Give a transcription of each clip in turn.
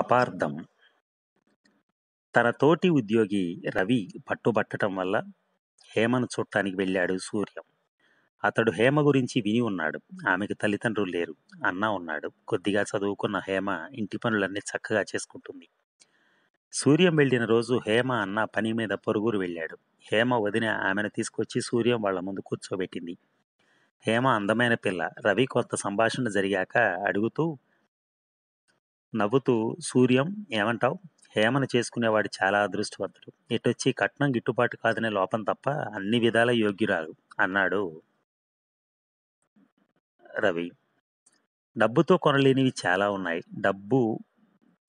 అపార్థం తన తోటి ఉద్యోగి రవి పట్టుబట్టటం వల్ల హేమను చూడటానికి వెళ్ళాడు సూర్యం అతడు హేమ గురించి విని ఉన్నాడు ఆమెకు తల్లిదండ్రులు లేరు అన్న ఉన్నాడు కొద్దిగా చదువుకున్న హేమ ఇంటి పనులన్నీ చక్కగా చేసుకుంటుంది సూర్యం వెళ్ళిన రోజు హేమ అన్న పని మీద పొరుగురు వెళ్ళాడు హేమ వదిన ఆమెను తీసుకొచ్చి సూర్యం వాళ్ళ ముందు కూర్చోబెట్టింది హేమ అందమైన పిల్ల రవి కొంత సంభాషణ జరిగాక అడుగుతూ నవ్వుతూ సూర్యం ఏమంటావు హేమను చేసుకునేవాడు చాలా అదృష్టవంతుడు ఇటొచ్చి కట్నం గిట్టుబాటు కాదనే లోపం తప్ప అన్ని విధాల యోగ్యురాలు అన్నాడు రవి డబ్బుతో కొనలేనివి చాలా ఉన్నాయి డబ్బు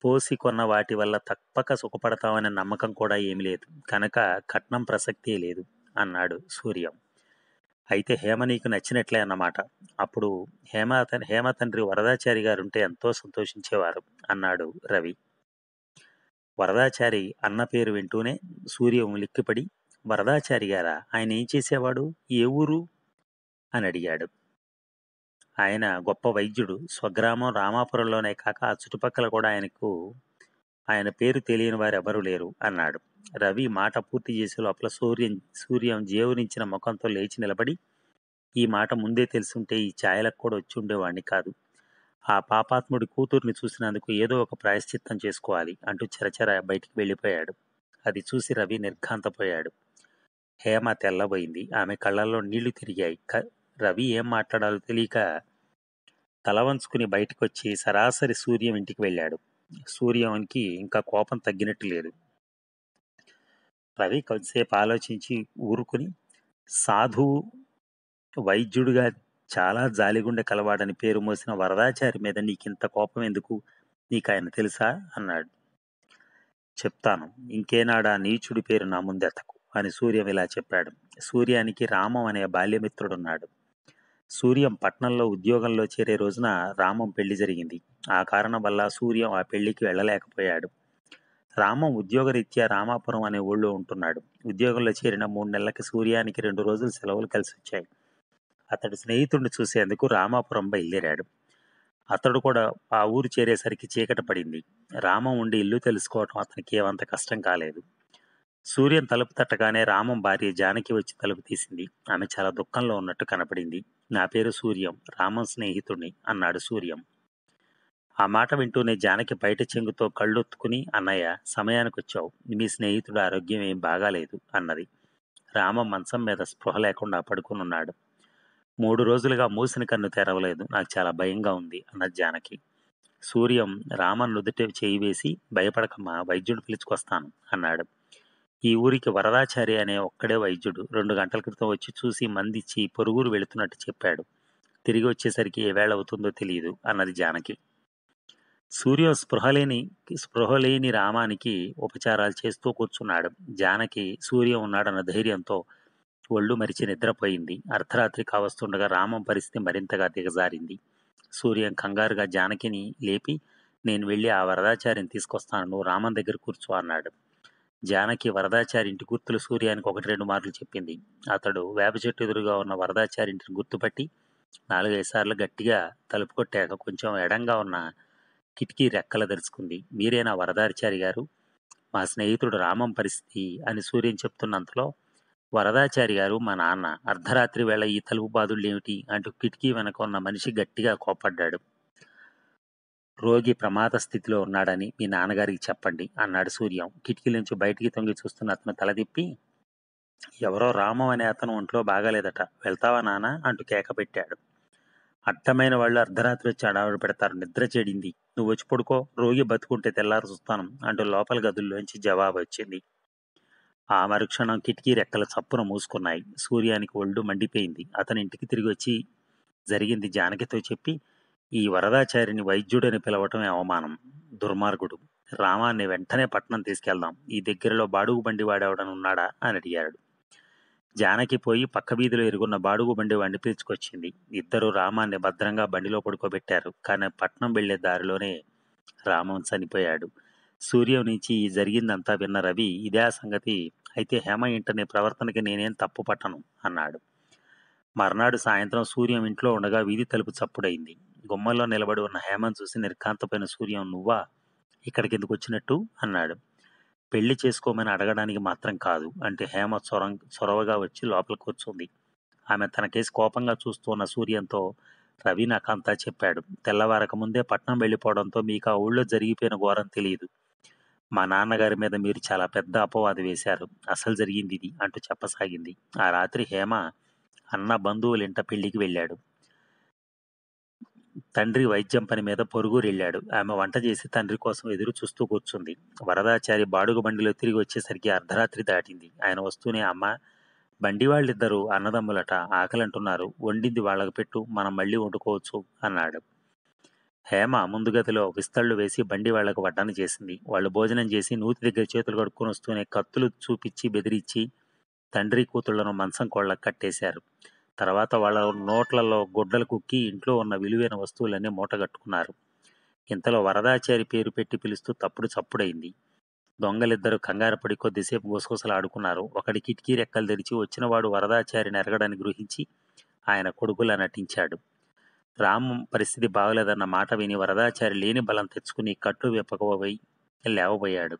పోసి కొన్న వాటి వల్ల తప్పక సుఖపడతామనే నమ్మకం కూడా ఏమీ లేదు కనుక కట్నం ప్రసక్తే లేదు అన్నాడు సూర్యం అయితే హేమ నీకు నచ్చినట్లే అన్నమాట అప్పుడు హేమ హేమ తండ్రి వరదాచారి గారుంటే ఎంతో సంతోషించేవారు అన్నాడు రవి వరదాచారి అన్న పేరు వింటూనే సూర్యం ఉలిక్కిపడి వరదాచారి గారా ఆయన ఏం చేసేవాడు ఏ ఊరు అని అడిగాడు ఆయన గొప్ప వైద్యుడు స్వగ్రామం రామాపురంలోనే కాక ఆ చుట్టుపక్కల కూడా ఆయనకు ఆయన పేరు తెలియని వారెవరూ లేరు అన్నాడు రవి మాట పూర్తి చేసే లోపల సూర్యం సూర్యం జీవనించిన ముఖంతో లేచి నిలబడి ఈ మాట ముందే తెలుసుంటే ఈ ఛాయలకు కూడా వచ్చి ఉండేవాడిని కాదు ఆ పాపాత్ముడి కూతుర్ని చూసినందుకు ఏదో ఒక ప్రాయశ్చిత్తం చేసుకోవాలి అంటూ చరచర బయటికి వెళ్ళిపోయాడు అది చూసి రవి నిర్ఘాంతపోయాడు హేమ తెల్లబోయింది ఆమె కళ్ళల్లో నీళ్లు తిరిగాయి రవి ఏం మాట్లాడాలో తెలియక తలవంచుకుని బయటకొచ్చి సరాసరి సూర్యం ఇంటికి వెళ్ళాడు సూర్యంకి ఇంకా కోపం తగ్గినట్టు లేదు రవి కొద్దిసేపు ఆలోచించి ఊరుకుని సాధువు వైద్యుడిగా చాలా జాలిగుండె కలవాడని పేరు మోసిన వరదాచారి మీద నీకింత కోపం ఎందుకు నీకు ఆయన తెలుసా అన్నాడు చెప్తాను ఇంకేనాడా నీచుడి పేరు నా ముందెత్తకు అని సూర్యం ఇలా చెప్పాడు సూర్యానికి రామం అనే బాల్యమిత్రుడున్నాడు సూర్యం పట్నంలో ఉద్యోగంలో చేరే రోజున రామం పెళ్లి జరిగింది ఆ కారణం వల్ల సూర్యం ఆ పెళ్లికి వెళ్ళలేకపోయాడు రామ ఉద్యోగరీత్యా రామాపురం అనే ఊళ్ళో ఉంటున్నాడు ఉద్యోగంలో చేరిన మూడు నెలలకి సూర్యానికి రెండు రోజులు సెలవులు కలిసి వచ్చాయి అతడు స్నేహితుడిని చూసేందుకు రామాపురం బయలుదేరాడు అతడు కూడా ఆ ఊరు చేరేసరికి చీకట పడింది రామం ఉండి ఇల్లు తెలుసుకోవటం అతనికి ఏమంత కష్టం కాలేదు సూర్యం తలుపు తట్టగానే రామం భార్య జానకి వచ్చి తలుపు తీసింది ఆమె చాలా దుఃఖంలో ఉన్నట్టు కనపడింది నా పేరు సూర్యం రామం స్నేహితుడిని అన్నాడు సూర్యం ఆ మాట వింటూనే జానకి బయట చెంగుతో కళ్ళొత్తుకుని అన్నయ్య సమయానికి వచ్చావు మీ స్నేహితుడు ఆరోగ్యం ఏం బాగాలేదు అన్నది రామ మంచం మీద స్పృహ లేకుండా పడుకునున్నాడు మూడు రోజులుగా మూసిన కన్ను తెరవలేదు నాకు చాలా భయంగా ఉంది అన్నది జానకి సూర్యం రామన్ నుదుట చేయి వేసి భయపడకమ్మా వైద్యుడు పిలుచుకొస్తాను అన్నాడు ఈ ఊరికి వరదాచారి అనే ఒక్కడే వైద్యుడు రెండు గంటల క్రితం వచ్చి చూసి మందిచ్చి పొరుగురు వెళుతున్నట్టు చెప్పాడు తిరిగి వచ్చేసరికి ఏ వేళ అవుతుందో తెలియదు అన్నది జానకి సూర్య స్పృహలేని స్పృహలేని రామానికి ఉపచారాలు చేస్తూ కూర్చున్నాడు జానకి సూర్య ఉన్నాడన్న ధైర్యంతో ఒళ్ళు మరిచి నిద్రపోయింది అర్ధరాత్రి కావస్తుండగా రామం పరిస్థితి మరింతగా దిగజారింది సూర్యం కంగారుగా జానకిని లేపి నేను వెళ్ళి ఆ వరదాచారిని తీసుకొస్తాను నువ్వు రామం దగ్గర కూర్చో అన్నాడు జానకి వరదాచారి ఇంటి గుర్తులు సూర్యానికి ఒకటి రెండు మార్లు చెప్పింది అతడు వేప చెట్టు ఎదురుగా ఉన్న వరదాచారి ఇంటిని గుర్తుపట్టి నాలుగైదు సార్లు గట్టిగా తలుపు కొట్టాక కొంచెం ఎడంగా ఉన్న కిటికీ రెక్కలు తెరుచుకుంది మీరేనా వరదాచారి గారు మా స్నేహితుడు రామం పరిస్థితి అని సూర్యం చెప్తున్నంతలో వరదాచారి గారు మా నాన్న అర్ధరాత్రి వేళ ఈ తలుపు ఏమిటి అంటూ కిటికీ వెనక ఉన్న మనిషి గట్టిగా కోపడ్డాడు రోగి ప్రమాద స్థితిలో ఉన్నాడని మీ నాన్నగారికి చెప్పండి అన్నాడు సూర్యం కిటికీ నుంచి బయటికి తొంగి చూస్తున్న అతను తలదిప్పి ఎవరో రామం అనే అతను ఒంట్లో బాగాలేదట వెళ్తావా నాన్న అంటూ కేక పెట్టాడు అర్థమైన వాళ్ళు అర్ధరాత్రి వచ్చి అడావిడి పెడతారు నిద్ర చేడింది నువ్వు వచ్చి పడుకో రోగి బతుకుంటే తెల్లారు చూస్తాను అంటూ లోపల గదుల్లోంచి జవాబు వచ్చింది ఆ మరుక్షణం కిటికీ రెక్కల చప్పున మూసుకున్నాయి సూర్యానికి ఒళ్ళు మండిపోయింది అతని ఇంటికి తిరిగి వచ్చి జరిగింది జానకితో చెప్పి ఈ వరదాచారిని వైద్యుడని పిలవటమే అవమానం దుర్మార్గుడు రామాన్ని వెంటనే పట్నం తీసుకెళ్దాం ఈ దగ్గరలో బాడుగు బండి వాడేవడనున్నాడా అని అడిగాడు జానకి పోయి పక్క వీధిలో ఎరుగున్న బాడుగు బండి వాడిని పిలుచుకొచ్చింది ఇద్దరు రామాన్ని భద్రంగా బండిలో పడుకోబెట్టారు కానీ పట్నం వెళ్లే దారిలోనే రామం చనిపోయాడు సూర్యం నుంచి ఈ జరిగిందంతా విన్న రవి ఇదే సంగతి అయితే హేమ ఇంటనే ప్రవర్తనకి నేనేం తప్పు పట్టను అన్నాడు మర్నాడు సాయంత్రం సూర్యం ఇంట్లో ఉండగా వీధి తలుపు చప్పుడైంది గుమ్మల్లో నిలబడి ఉన్న హేమను చూసి నిర్కాంతపోయిన సూర్యం నువ్వా ఇక్కడికి ఎందుకు వచ్చినట్టు అన్నాడు పెళ్లి చేసుకోమని అడగడానికి మాత్రం కాదు అంటే హేమ చొర చొరవగా వచ్చి లోపల కూర్చుంది ఆమె తనకేసి కోపంగా చూస్తున్న సూర్యంతో రవి అంతా చెప్పాడు తెల్లవారక ముందే పట్నం వెళ్ళిపోవడంతో మీకు ఆ ఊళ్ళో జరిగిపోయిన ఘోరం తెలియదు మా నాన్నగారి మీద మీరు చాలా పెద్ద అపవాది వేశారు అసలు జరిగింది ఇది అంటూ చెప్పసాగింది ఆ రాత్రి హేమ అన్న బంధువులు ఇంట పెళ్లికి వెళ్ళాడు తండ్రి వైద్యం పని మీద పొరుగురెళ్ళాడు ఆమె వంట చేసి తండ్రి కోసం ఎదురు చూస్తూ కూర్చుంది వరదాచారి బాడుగ బండిలో తిరిగి వచ్చేసరికి అర్ధరాత్రి దాటింది ఆయన వస్తూనే అమ్మ బండి వాళ్ళిద్దరూ అన్నదమ్ములట ఆకలింటున్నారు వండింది వాళ్ళకు పెట్టు మనం మళ్ళీ వండుకోవచ్చు అన్నాడు హేమ ముందు గదిలో విస్తళ్లు వేసి బండి వాళ్లకు వడ్డన చేసింది వాళ్ళు భోజనం చేసి నూతి దగ్గర చేతులు కడుక్కొని వస్తూనే కత్తులు చూపించి బెదిరించి తండ్రి కూతుళ్లను మంచం కోళ్ళకు కట్టేశారు తర్వాత వాళ్ళ నోట్లలో గుడ్డలు కుక్కి ఇంట్లో ఉన్న విలువైన వస్తువులన్నీ మూటగట్టుకున్నారు ఇంతలో వరదాచారి పేరు పెట్టి పిలుస్తూ తప్పుడు చప్పుడైంది దొంగలిద్దరూ కంగారపడి కొద్దిసేపు గుసగుసలాడుకున్నారు ఒకడి కిటికీ రెక్కలు తెరిచి వచ్చినవాడు వరదాచారిని ఎరగడానికి గ్రహించి ఆయన కొడుకులా నటించాడు రామ్ పరిస్థితి బాగలేదన్న మాట విని వరదాచారి లేని బలం తెచ్చుకుని కట్టు విప్పకపోయి లేవబోయాడు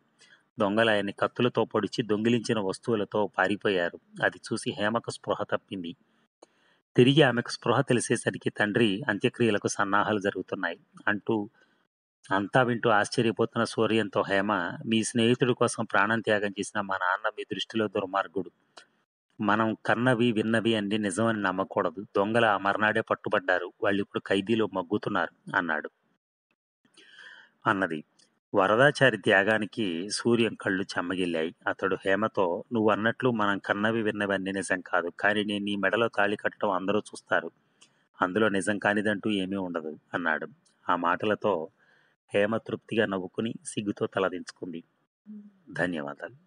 దొంగలు ఆయన్ని కత్తులతో పొడిచి దొంగిలించిన వస్తువులతో పారిపోయారు అది చూసి హేమకు స్పృహ తప్పింది తిరిగి ఆమెకు స్పృహ తెలిసేసరికి తండ్రి అంత్యక్రియలకు సన్నాహాలు జరుగుతున్నాయి అంటూ అంతా వింటూ ఆశ్చర్యపోతున్న సూర్యంతో హేమ మీ స్నేహితుడి కోసం ప్రాణం త్యాగం చేసిన మా నాన్న మీ దృష్టిలో దుర్మార్గుడు మనం కన్నవి విన్నవి అన్ని నిజమని నమ్మకూడదు దొంగల మర్నాడే పట్టుబడ్డారు వాళ్ళు ఇప్పుడు ఖైదీలో మగ్గుతున్నారు అన్నాడు అన్నది వరదాచారి త్యాగానికి సూర్యం కళ్ళు చెమ్మగిల్లాయి అతడు హేమతో నువ్వు అన్నట్లు మనం కన్నవి విన్నవన్నీ నిజం కాదు కానీ నేను నీ మెడలో తాళి కట్టడం అందరూ చూస్తారు అందులో నిజం కానిదంటూ ఏమీ ఉండదు అన్నాడు ఆ మాటలతో హేమ తృప్తిగా నవ్వుకుని సిగ్గుతో తలదించుకుంది ధన్యవాదాలు